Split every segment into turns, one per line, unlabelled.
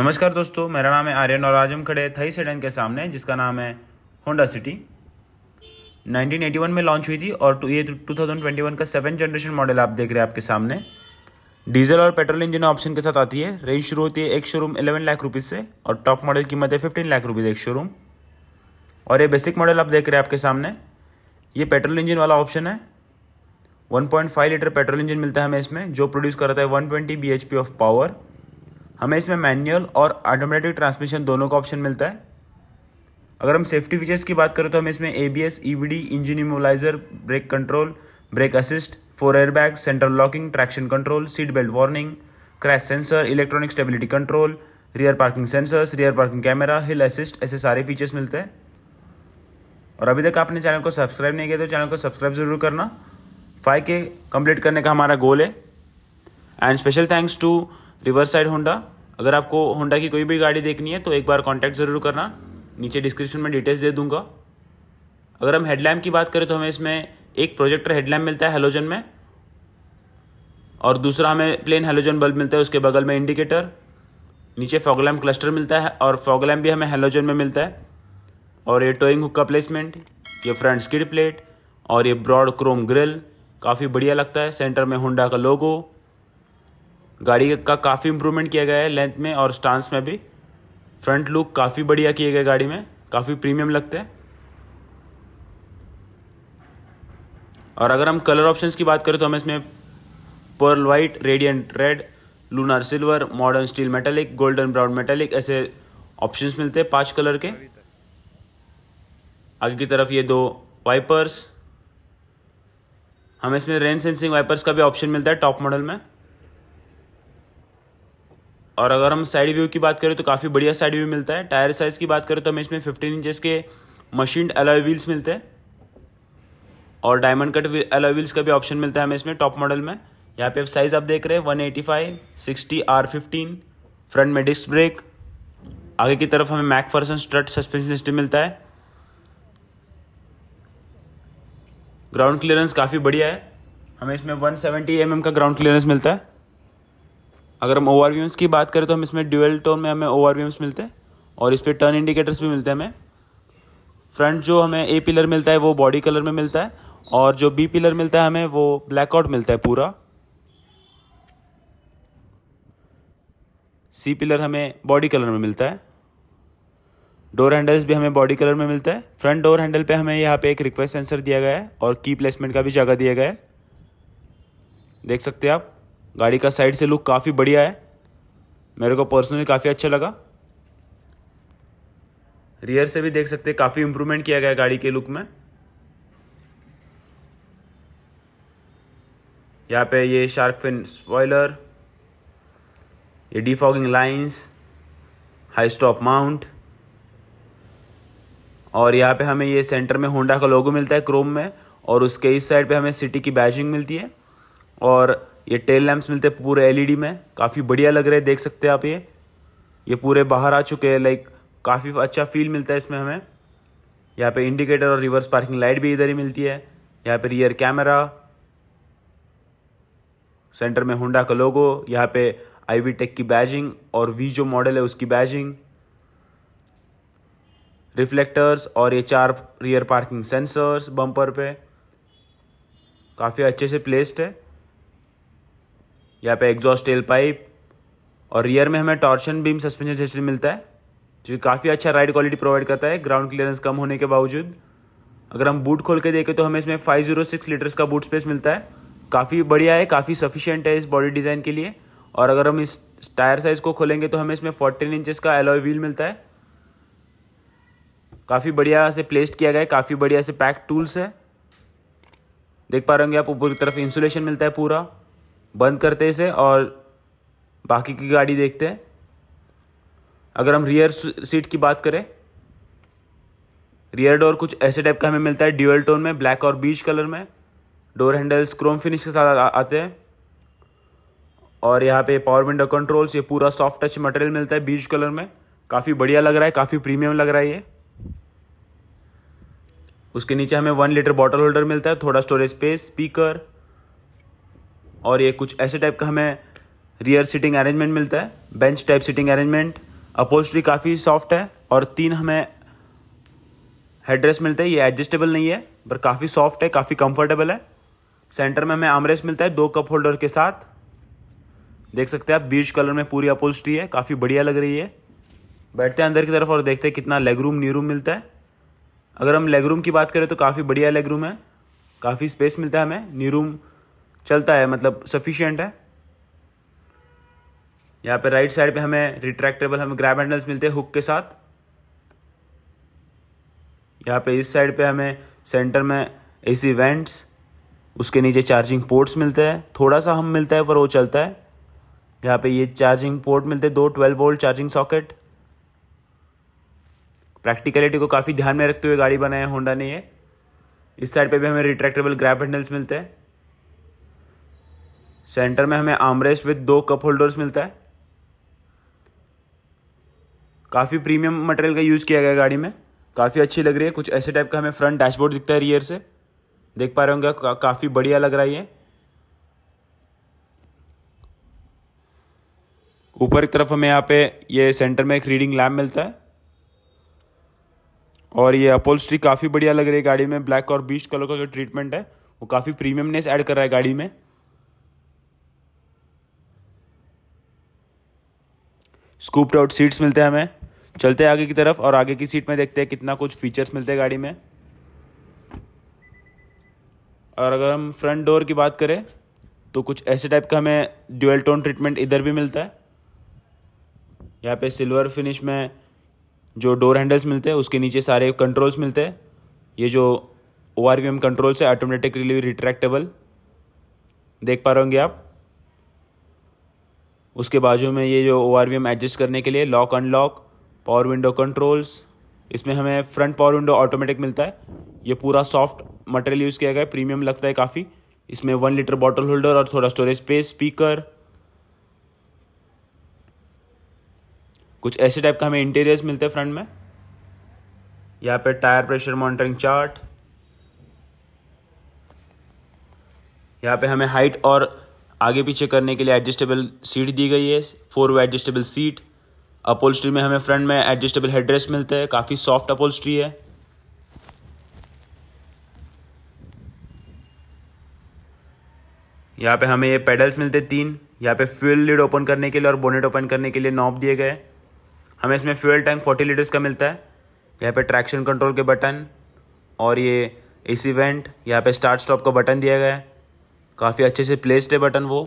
नमस्कार दोस्तों मेरा नाम है आर्यन और आज हम खड़े थाई सेडन के सामने जिसका नाम है होंडा सिटी 1981 में लॉन्च हुई थी और ये 2021 का सेवन जनरेशन मॉडल आप देख रहे हैं आपके सामने डीजल और पेट्रोल इंजन ऑप्शन के साथ आती है रेंज शुरू होती है एक शोरूम 11 लाख रुपीज़ से और टॉप मॉडल कीमत है fifteen lakh rupees ex showroom और ये बेसिक मॉडल आप देख रहे हैं आपके सामने ये पेट्रोल इंजन वाला ऑप्शन है 1.5 लीटर पेट्रोल इंजन मिलता है हमें इसमें जो प्रोड्यूस कराता है 120 बीएचपी ऑफ पावर हमें इसमें मैनुअल और ऑटोमेटिक ट्रांसमिशन दोनों का ऑप्शन मिलता है अगर हम सेफ्टी फीचर्स की बात करें तो हमें इसमें A B S E D engine immobiliser brake control brake assist four airbag central locking traction control seat belt warning crash sensor electronic stability control rear parking sensors rear parking camera hill assist ऐसे सारे features मिलते हैं और अभी तक आपने channel को subscribe नहीं किया तो चैनल को सब्सक्राइब ज़रूर करना फाइव के कंप्लीट करने का हमारा गोल है and special thanks to River Side Honda अगर आपको होंडा की कोई भी गाड़ी देखनी है तो एक बार कॉन्टैक्ट ज़रूर करना नीचे डिस्क्रिप्शन में डिटेल्स दे दूंगा अगर हम हेडलैम्प की बात करें तो हमें इसमें एक प्रोजेक्टर हेडलैम्प मिलता है हेलोजन में और दूसरा हमें प्लेन हेलोजन बल्ब मिलता है उसके बगल में इंडिकेटर नीचे फॉगलैम्प क्लस्टर मिलता है और फॉगलैम्प भी हमें हेलोजन में मिलता है और ये टोइंग हुक का प्लेसमेंट ये फ्रंट स्किड प्लेट और ये ब्रॉड क्रोम ग्रिल काफ़ी बढ़िया लगता है सेंटर में होंडा का लोगो गाड़ी का काफ़ी इंप्रूवमेंट किया गया है लेंथ में और स्टांस में भी फ्रंट लुक काफ़ी बढ़िया किए गए गाड़ी में काफ़ी प्रीमियम लगते हैं और अगर हम कलर ऑप्शंस की बात करें तो हमें इसमें pearl white radiant red lunar silver modern steel metallic golden brown metallic ऐसे ऑप्शंस मिलते हैं पांच कलर के आगे की तरफ ये दो वाइपर्स हमें इसमें रेन सेंसिंग वाइपर्स का भी ऑप्शन मिलता है टॉप मॉडल में और अगर हम साइड व्यू की बात करें तो काफ़ी बढ़िया साइड व्यू मिलता है टायर साइज़ की बात करें तो हमें इसमें फिफ्टीन इंचज के मशीन एलॉय व्हील्स मिलते हैं और डायमंड कट एलॉय व्हील्स का भी ऑप्शन मिलता है हमें इसमें टॉप मॉडल में यहाँ पे आप साइज़ आप देख रहे हैं one eighty five sixty R fifteen front में डिस्क ब्रेक आगे की तरफ हमें MacPherson strut suspension system मिलता है ग्राउंड क्लियरेंस काफ़ी बढ़िया है हमें इसमें 170 सेवेंटी mm का ग्राउंड क्लियरेंस मिलता है अगर हम ओवर व्यूम्स की बात करें तो हम इसमें ड्यूएल टोन में हमें ओवर व्यूम्स मिलते हैं और इस पर टर्न इंडिकेटर्स भी मिलते हैं हमें फ्रंट जो हमें ए पिलर मिलता है वो बॉडी कलर में मिलता है और जो बी पिलर मिलता है हमें वो ब्लैकआउट मिलता है पूरा सी पिलर हमें बॉडी कलर में मिलता है डोर हैंडल्स भी हमें बॉडी कलर में मिलता है फ्रंट डोर हैंडल पे हमें यहाँ पे एक रिक्वेस्ट सेंसर दिया गया है और की प्लेसमेंट का भी जगह दिया गया है देख सकते हैं आप गाड़ी का साइड से लुक काफ़ी बढ़िया है मेरे को पर्सनली काफ़ी अच्छा लगा रियर से भी देख सकते हैं काफ़ी इम्प्रूवमेंट किया गया गाड़ी के लुक में यहाँ पे ये शार्क फिन स्पॉयलर ये defogging lines high stop mount और यहाँ पे हमें ये सेंटर में होंडा का लोगो मिलता है क्रोम में और उसके इस साइड पे हमें सिटी की बैजिंग मिलती है और ये टेल लैंप्स मिलते हैं पूरे एलईडी में काफ़ी बढ़िया लग रहे हैं देख सकते हैं आप ये ये पूरे बाहर आ चुके हैं लाइक काफ़ी अच्छा फील मिलता है इसमें हमें यहाँ पे इंडिकेटर और रिवर्स पार्किंग लाइट भी इधर ही मिलती है यहाँ पे रियर कैमरा सेंटर में होंडा का लोगो यहाँ पे आई वी टेक की बैजिंग और वी जो मॉडल है उसकी बैजिंग रिफ्लेक्टर्स और ये चार रियर पार्किंग सेंसर्स बम्पर पे काफ़ी अच्छे से प्लेस्ड है यहाँ पे एग्जॉस्ट टेल पाइप और रियर में हमें टॉर्शन बीम सस्पेंशन सिस्टम मिलता है जो काफ़ी अच्छा राइड क्वालिटी प्रोवाइड करता है ग्राउंड क्लियरेंस कम होने के बावजूद अगर हम बूट खोल के देखें तो हमें इसमें 506 लीटर्स का बूट स्पेस मिलता है काफ़ी बढ़िया है काफ़ी सफिशियंट है इस बॉडी डिज़ाइन के लिए और अगर हम इस टायर साइज़ को खोलेंगे तो हमें इसमें फोर्टीन इंचज़ का एलॉय व्हील मिलता है काफ़ी बढ़िया से प्लेस्ड किया गया है काफ़ी बढ़िया से पैक टूल्स है देख पा रहे होंगे आप ऊपर की तरफ इंसुलेशन मिलता है पूरा बंद करते इसे और बाकी की गाड़ी देखते हैं अगर हम रियर सीट की बात करें रियर डोर कुछ ऐसे टाइप का हमें मिलता है ड्यूअल टोन में ब्लैक और बीच कलर में डोर हैंडल्स क्रोम फिनिश के साथ आते हैं और यहाँ पे पावर विंडो कंट्रोल्स ये पूरा सॉफ्ट टच मटेरियल मिलता है बीच कलर में काफ़ी बढ़िया लग रहा है काफ़ी प्रीमियम लग रहा है ये उसके नीचे हमें वन लीटर बॉटल होल्डर मिलता है थोड़ा स्टोरेज स्पेस स्पीकर और ये कुछ ऐसे टाइप का हमें रियर सीटिंग अरेंजमेंट मिलता है bench type seating arrangement upholstery काफ़ी सॉफ्ट है और तीन हमें हेडरेस्ट मिलता है ये एडजस्टेबल नहीं है पर काफ़ी सॉफ्ट है काफ़ी कंफर्टेबल है सेंटर में हमें आमरेस मिलता है दो कप होल्डर के साथ देख सकते हैं आप बीच कलर में पूरी अपोस्ट्री है काफ़ी बढ़िया लग रही है बैठते हैं अंदर की तरफ और देखते हैं कितना लेग रूम न्यू रूम मिलता है अगर हम लेग रूम की बात करें तो काफ़ी बढ़िया लेग रूम है काफ़ी स्पेस मिलता है हमें न्यू रूम चलता है मतलब सफिशियंट है यहाँ पे राइट साइड पे हमें रिट्रैक्टेबल हमें ग्रैब हैंडल्स मिलते हैं हुक के साथ यहाँ पे इस साइड पे हमें सेंटर में एसी वेंट्स उसके नीचे चार्जिंग पोर्ट्स मिलते हैं थोड़ा सा हम मिलता है पर वो चलता है यहाँ पे ये चार्जिंग पोर्ट मिलते हैं दो twelve volt charging socket practicality को काफ़ी ध्यान में रखते हुए गाड़ी बनाए होंडा ने ये इस साइड पे भी हमें रिट्रैक्टेबल ग्रैब हैंडल्स मिलते हैं सेंटर में हमें आमरेस्ट विद दो कप होल्डर्स मिलता है काफ़ी प्रीमियम मटेरियल का यूज़ किया गया गाड़ी में काफ़ी अच्छी लग रही है कुछ ऐसे टाइप का हमें फ्रंट डैशबोर्ड दिखता है रियर से देख पा रहे होंगे का, काफ़ी बढ़िया लग रहा है ये ऊपर की तरफ हमें यहाँ पे ये सेंटर में एक रीडिंग लैम्प मिलता है और ये अपोलस्ट्री काफ़ी बढ़िया लग रही है गाड़ी में ब्लैक और बीच कलर का जो ट्रीटमेंट है वो काफ़ी प्रीमियमनेस ऐड कर रहा है गाड़ी में स्कूप आउट सीट्स मिलते हैं हमें चलते हैं आगे की तरफ और आगे की सीट में देखते हैं कितना कुछ फीचर्स मिलते हैं गाड़ी में और अगर हम फ्रंट डोर की बात करें तो कुछ ऐसे टाइप का हमें ड्यूल टोन ट्रीटमेंट इधर भी मिलता है यहाँ पे सिल्वर फिनिश में जो डोर हैंडल्स मिलते हैं उसके नीचे सारे कंट्रोल्स मिलते हैं ये जो O R V M controls है ऑटोमेटिकली रिट्रैक्टेबल देख पा रहे होंगे आप उसके बाजू में ये जो O R V M adjust करने के लिए lock unlock power window controls इसमें हमें फ्रंट पावर विंडो ऑटोमेटिक मिलता है ये पूरा सॉफ्ट मटेरियल यूज़ किया गया है प्रीमियम लगता है काफ़ी इसमें वन लीटर बॉटल होल्डर और थोड़ा स्टोरेज स्पेस स्पीकर कुछ ऐसे टाइप का हमें इंटीरियर्स मिलते हैं फ्रंट में यहाँ पे टायर प्रेशर मॉनिटरिंग चार्ट यहाँ पे हमें हाइट और आगे पीछे करने के लिए एडजस्टेबल सीट दी गई है four way adjustable seat upholstery में हमें फ्रंट में एडजस्टेबल हेडरेस मिलते हैं काफ़ी सॉफ्ट अपोलस्ट्री है यहाँ पे हमें ये पेडल्स मिलते तीन यहाँ पे फ्यूल लीड ओपन करने के लिए और बोनेट ओपन करने के लिए नॉब दिए गए हमें इसमें फ्यूल टैंक 40 लीटर्स का मिलता है यहाँ पे ट्रैक्शन कंट्रोल के बटन और ये एसी वेंट यहाँ पे स्टार्ट स्टॉप का बटन दिया गया है काफ़ी अच्छे से प्लेस्ड है बटन वो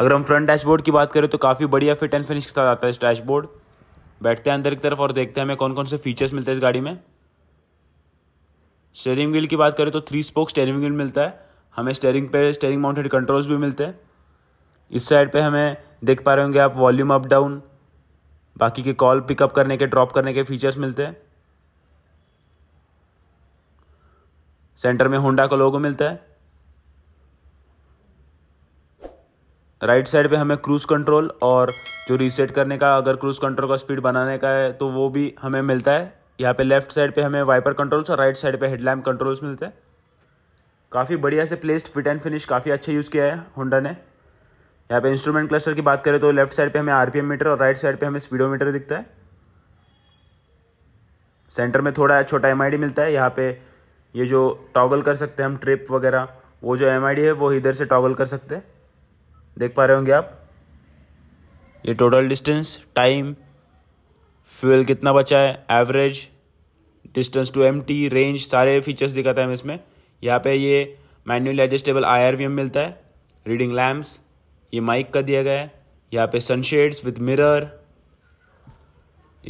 अगर हम फ्रंट डैशबोर्ड की बात करें तो काफ़ी बढ़िया फिट एंड फिनिश के साथ आता है इस डैशबोर्ड बैठते हैं अंदर की तरफ और देखते हैं हमें कौन कौन से फीचर्स मिलते हैं इस गाड़ी में स्टेयरिंग व्हील की बात करें तो थ्री स्पोक स्टेयरिंग व्हील मिलता है हमें स्टेयरिंग पे स्टेयरिंग माउंटेड कंट्रोल्स भी मिलते हैं इस साइड पे हमें देख पा रहे होंगे आप वॉल्यूम अप डाउन बाकी के कॉल पिकअप करने के ड्रॉप करने के फीचर्स मिलते हैं सेंटर में होंडा का लोगो मिलता है राइट साइड पे हमें क्रूज़ कंट्रोल और जो रीसेट करने का अगर क्रूज़ कंट्रोल का स्पीड बनाने का है तो वो भी हमें मिलता है यहाँ पे लेफ्ट साइड पे हमें वाइपर कंट्रोल्स और राइट साइड पे हेडलैम्प कंट्रोल्स मिलते हैं काफ़ी बढ़िया से प्लेस्ड फिट एंड फिनिश काफ़ी अच्छा यूज़ किया है होंडा ने यहाँ पे इंस्ट्रूमेंट क्लस्टर की बात करें तो लेफ्ट साइड पर हमें आर मीटर और राइट साइड पर हमें स्पीडो दिखता है सेंटर में थोड़ा छोटा एम मिलता है यहाँ पर ये जो टॉगल कर सकते हैं हम ट्रिप वगैरह वो जो एम है वो इधर से टॉगल कर सकते हैं देख पा रहे होंगे आप ये टोटल डिस्टेंस टाइम फ्यूल कितना बचा है average distance to empty range सारे फीचर्स दिखाता है हमें इसमें यहाँ पे ये मैनुअल एडजस्टेबल आई मिलता है रीडिंग लैम्प्स ये माइक का दिया गया है यहाँ पे सनशेड्स विद मिरर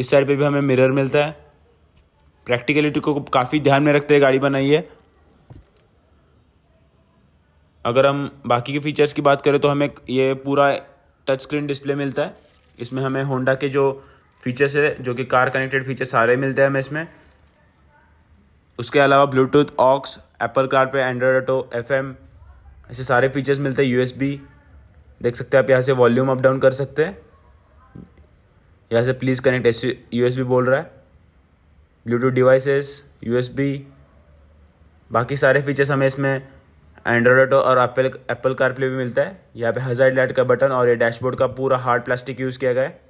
इस साइड पे भी हमें मिरर मिलता है प्रैक्टिकलिटी को काफ़ी ध्यान में रखते हुए गाड़ी बनाई है अगर हम बाकी के फीचर्स की बात करें तो हमें ये पूरा टच स्क्रीन डिस्प्ले मिलता है इसमें हमें होंडा के जो फीचर्स है जो कि कार कनेक्टेड फीचर सारे मिलते हैं हमें इसमें उसके अलावा Bluetooth aux Apple car play Android auto F ऐसे सारे फीचर्स मिलते हैं यूएसबी देख सकते हैं आप यहाँ से वॉल्यूम अप डाउन कर सकते हैं यहाँ से प्लीज़ कनेक्ट एस यू बोल रहा है ब्लूटूथ डिवाइसेस यूएसबी बाकी सारे फीचर्स हमें इसमें एंड्रॉयड ऑटो और एप्पल एप्पल कारप्ले भी मिलता है यहाँ पे हजार लाइट का बटन और ये डैशबोर्ड का पूरा हार्ड प्लास्टिक यूज़ किया गया है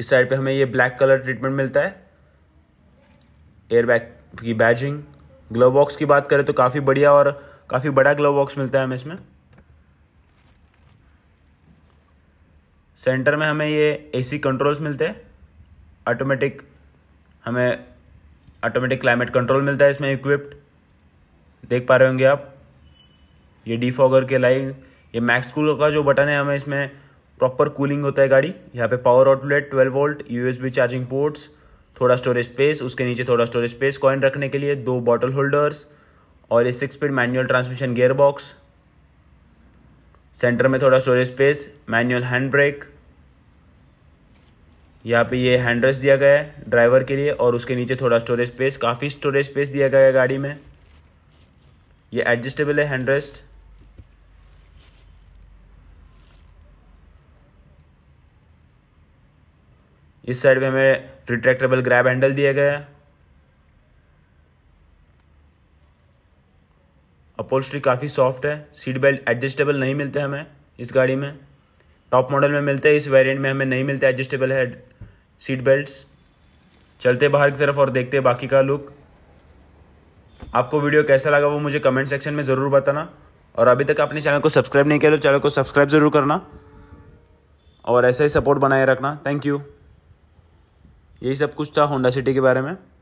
इस साइड पे हमें ये ब्लैक कलर ट्रीटमेंट मिलता है एयर बैग की बैजिंग ग्लोव बॉक्स की बात करें तो काफ़ी बढ़िया और काफ़ी बड़ा ग्लोव बॉक्स मिलता है हमें इसमें सेंटर में हमें ये एसी कंट्रोल्स मिलते हैं ऑटोमेटिक हमें ऑटोमेटिक क्लाइमेट कंट्रोल मिलता है इसमें इक्विप्ड देख पा रहे होंगे आप ये डिफॉगर के लाइव ये मैक्स कूल का जो बटन है हमें इसमें प्रॉपर कूलिंग होता है गाड़ी यहाँ पे power outlet 12 volt USB charging ports थोड़ा स्टोरेज स्पेस उसके नीचे थोड़ा स्टोरेज स्पेस कॉइन रखने के लिए दो बॉटल होल्डर्स और ये six speed manual transmission gear box centre में थोड़ा storage space manual hand brake यहाँ पे ये हैंड रेस्ट दिया गया है ड्राइवर के लिए और उसके नीचे थोड़ा स्टोरेज स्पेस काफ़ी स्टोरेज स्पेस दिया गया है गाड़ी में ये एडजस्टेबल है हैंड रेस्ट इस साइड पे हमें रिट्रैक्टेबल ग्रैब हैंडल दिया गया है अपोल्स्ट्री काफ़ी सॉफ्ट है सीट बेल्ट एडजस्टेबल नहीं मिलते हमें इस गाड़ी में टॉप मॉडल में मिलते हैं इस वेरिएंट में हमें नहीं मिलते एडजस्टेबल है सीट बेल्ट्स चलते बाहर की तरफ और देखते हैं बाकी का लुक आपको वीडियो कैसा लगा वो मुझे कमेंट सेक्शन में ज़रूर बताना और अभी तक आपने चैनल को सब्सक्राइब नहीं किया तो चैनल को सब्सक्राइब ज़रूर करना और ऐसा ही सपोर्ट बनाए रखना थैंक यू यही सब कुछ था होंडा सिटी के बारे में